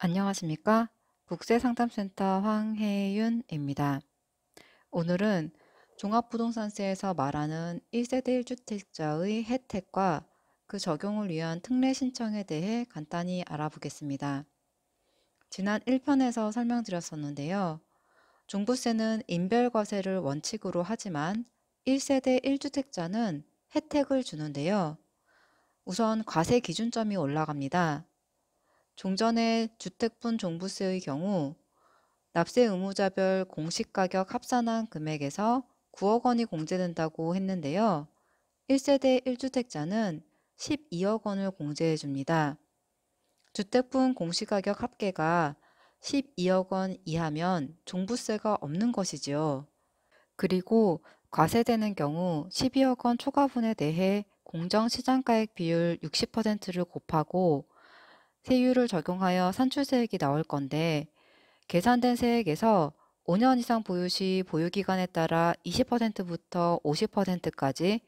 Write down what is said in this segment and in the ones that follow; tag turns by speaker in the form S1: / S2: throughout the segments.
S1: 안녕하십니까? 국세상담센터 황혜윤입니다. 오늘은 종합부동산세에서 말하는 1세대 1주택자의 혜택과 그 적용을 위한 특례 신청에 대해 간단히 알아보겠습니다. 지난 1편에서 설명드렸었는데요. 종부세는 인별과세를 원칙으로 하지만 1세대 1주택자는 혜택을 주는데요. 우선 과세 기준점이 올라갑니다. 종전의 주택분 종부세의 경우 납세 의무자별 공시가격 합산한 금액에서 9억 원이 공제된다고 했는데요. 1세대 1주택자는 12억 원을 공제해 줍니다. 주택분 공시가격 합계가 12억 원 이하면 종부세가 없는 것이지요. 그리고 과세되는 경우 12억 원 초과분에 대해 공정시장가액 비율 60%를 곱하고 세율을 적용하여 산출세액이 나올 건데 계산된 세액에서 5년 이상 보유 시 보유 기간에 따라 20%부터 50%까지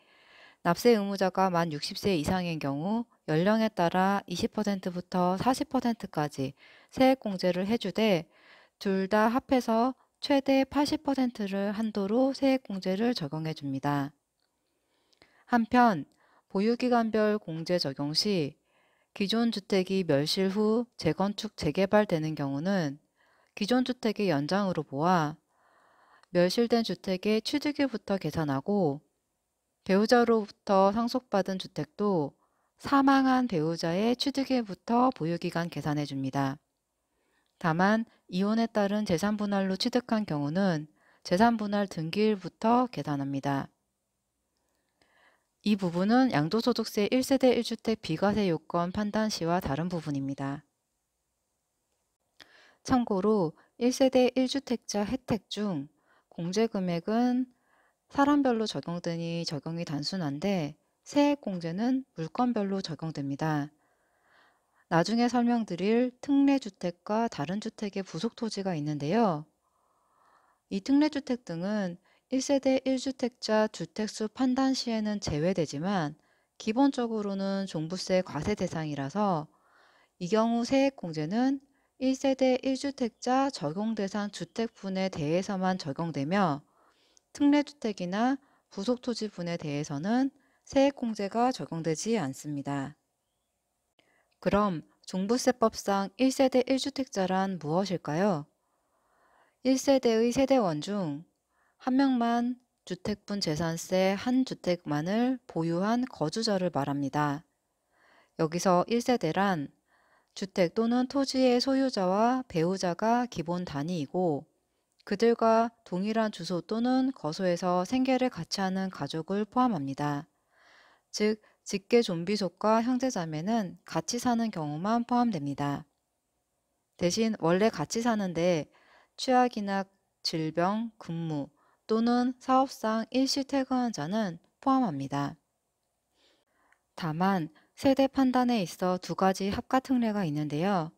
S1: 납세 의무자가 만 60세 이상인 경우 연령에 따라 20%부터 40%까지 세액 공제를 해주되 둘 다 합해서 최대 80%를 한도로 세액 공제를 적용해 줍니다. 한편 보유기간별 공제 적용 시 기존 주택이 멸실 후 재건축, 재개발되는 경우는 기존 주택의 연장으로 보아 멸실된 주택의 취득일부터 계산하고 배우자로부터 상속받은 주택도 사망한 배우자의 취득일부터 보유기간 계산해 줍니다. 다만 이혼에 따른 재산분할로 취득한 경우는 재산분할 등기일부터 계산합니다. 이 부분은 양도소득세 1세대 1주택 비과세 요건 판단 시와 다른 부분입니다. 참고로 1세대 1주택자 혜택 중 공제금액은 사람별로 적용되니 적용이 단순한데 세액공제는 물건별로 적용됩니다. 나중에 설명드릴 특례주택과 다른 주택의 부속토지가 있는데요. 이 특례주택 등은 1세대 1주택자 주택수 판단 시에는 제외되지만 기본적으로는 종부세 과세 대상이라서 이 경우 세액공제는 1세대 1주택자 적용 대상 주택분에 대해서만 적용되며 특례주택이나 부속토지분에 대해서는 세액공제가 적용되지 않습니다. 그럼 종부세법상 1세대 1주택자란 무엇일까요? 1세대의 세대원 중한 명만 주택분 재산세 한 주택만을 보유한 거주자를 말합니다. 여기서 1세대란 주택 또는 토지의 소유자와 배우자가 기본 단위이고 그들과 동일한 주소 또는 거소에서 생계를 같이 하는 가족을 포함합니다. 즉, 직계 좀비속과 형제자매는 같이 사는 경우만 포함됩니다. 대신 원래 같이 사는데 취약이나 질병, 근무, 또는 사업상 일시 퇴거한 자는 포함합니다. 다만 세대 판단에 있어 두 가지 합가특 례가 있는데요.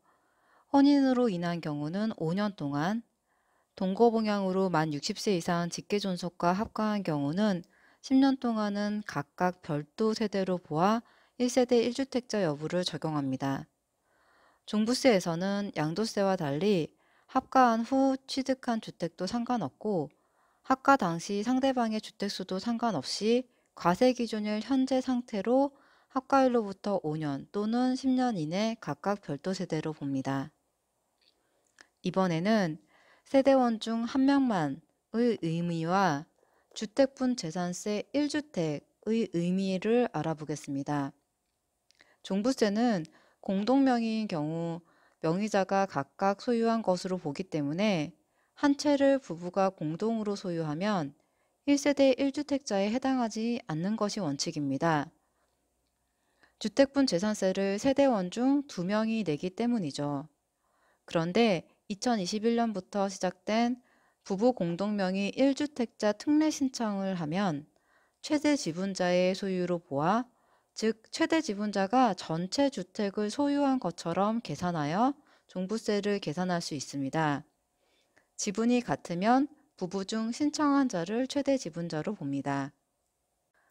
S1: 혼인으로 인한 경우는 5년 동안, 동거봉양으로 만 60세 이상 직계존속과 합가한 경우는 10년 동안은 각각 별도 세대로 보아 1세대 1주택자 여부를 적용합니다. 종부세에서는 양도세와 달리 합가한후 취득한 주택도 상관없고 학과 당시 상대방의 주택수도 상관없이 과세 기준을 현재 상태로 학과일로부터 5년 또는 10년 이내 각각 별도 세대로 봅니다. 이번에는 세대원 중 한 명만의 의미와 주택분 재산세 1주택의 의미를 알아보겠습니다. 종부세는 공동명의인 경우 명의자가 각각 소유한 것으로 보기 때문에 한 채를 부부가 공동으로 소유하면 1세대 1주택자에 해당하지 않는 것이 원칙입니다. 주택분 재산세를 세대원 중 2명이 내기 때문이죠. 그런데 2021년부터 시작된 부부 공동명의 1주택자 특례 신청을 하면 최대 지분자의 소유로 보아 즉 최대 지분자가 전체 주택을 소유한 것처럼 계산하여 종부세를 계산할 수 있습니다. 지분이 같으면 부부 중 신청한 자를 최대 지분자로 봅니다.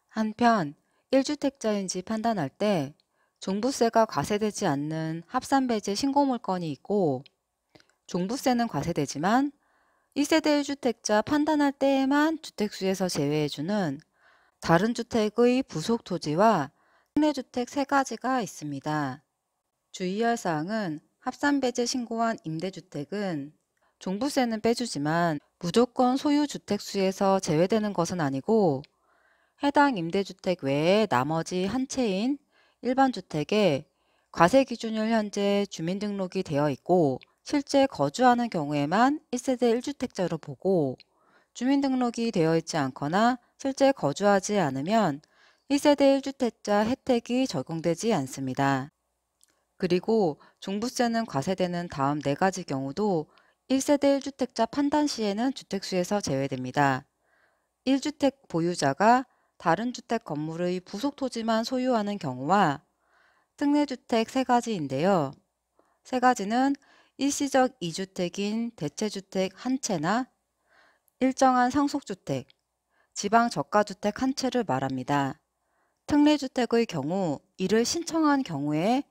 S1: 한편 1주택자인지 판단할 때 종부세가 과세되지 않는 합산배제 신고 물건이 있고 종부세는 과세되지만 1세대 1주택자 판단할 때에만 주택수에서 제외해주는 다른 주택의 부속 토지와 특내주택3가지가 있습니다. 주의할 사항은 합산배제 신고한 임대주택은 종부세는 빼주지만 무조건 소유주택수에서 제외되는 것은 아니고 해당 임대주택 외에 나머지 한 채인 일반주택에 과세 기준율 현재 주민등록이 되어 있고 실제 거주하는 경우에만 1세대 1주택자로 보고 주민등록이 되어 있지 않거나 실제 거주하지 않으면 1세대 1주택자 혜택이 적용되지 않습니다. 그리고 종부세는 과세되는 다음 4가지 경우도 1세대 1주택자 판단 시에는 주택수에서 제외됩니다. 1주택 보유자가 다른 주택 건물의 부속 토지만 소유하는 경우와 특례주택 3가지인데요3 가지는 일시적 2주택인 대체주택 한 채나 일정한 상속주택, 지방 저가주택 한 채를 말합니다. 특례주택의 경우 이를 신청한 경우에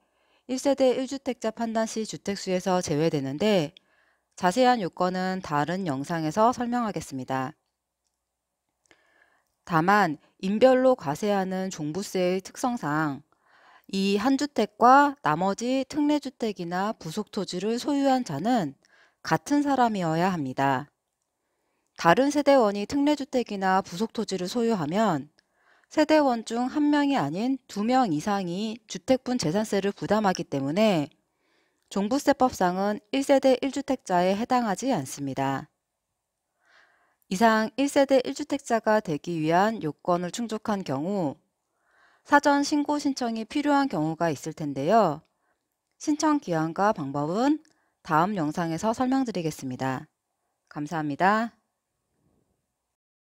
S1: 1세대 1주택자 판단 시 주택수에서 제외되는데 자세한 요건은 다른 영상에서 설명하겠습니다. 다만 인별로 과세하는 종부세의 특성상 이 한주택과 나머지 특례주택이나 부속토지를 소유한 자는 같은 사람이어야 합니다. 다른 세대원이 특례주택이나 부속토지를 소유하면 세대원 중 한 명이 아닌 두 명 이상이 주택분 재산세를 부담하기 때문에 종부세법상은 1세대 1주택자에 해당하지 않습니다. 이상 1세대 1주택자가 되기 위한 요건을 충족한 경우 사전 신고 신청이 필요한 경우가 있을 텐데요. 신청 기한과 방법은 다음 영상에서 설명드리겠습니다. 감사합니다.